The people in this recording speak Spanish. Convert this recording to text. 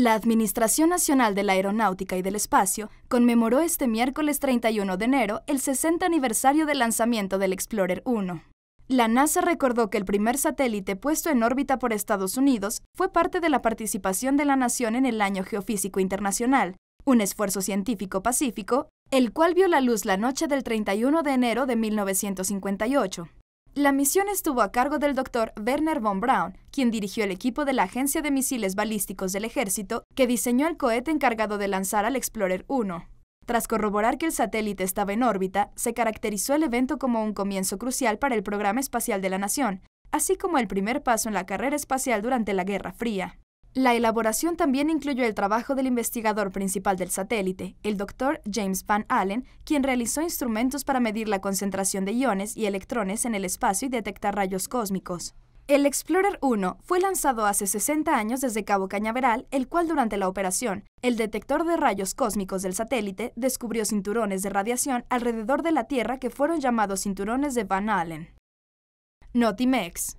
La Administración Nacional de la Aeronáutica y del Espacio conmemoró este miércoles 31 de enero el 60 aniversario del lanzamiento del Explorer 1. La NASA recordó que el primer satélite puesto en órbita por Estados Unidos fue parte de la participación de la nación en el Año Geofísico Internacional, un esfuerzo científico pacífico, el cual vio la luz la noche del 31 de enero de 1958. La misión estuvo a cargo del doctor Werner von Braun, quien dirigió el equipo de la Agencia de Misiles Balísticos del Ejército, que diseñó el cohete encargado de lanzar al Explorer 1. Tras corroborar que el satélite estaba en órbita, se caracterizó el evento como un comienzo crucial para el programa espacial de la nación, así como el primer paso en la carrera espacial durante la Guerra Fría. La elaboración también incluyó el trabajo del investigador principal del satélite, el doctor James Van Allen, quien realizó instrumentos para medir la concentración de iones y electrones en el espacio y detectar rayos cósmicos. El Explorer 1 fue lanzado hace 60 años desde Cabo Cañaveral, el cual durante la operación, el detector de rayos cósmicos del satélite descubrió cinturones de radiación alrededor de la Tierra que fueron llamados cinturones de Van Allen. Notimex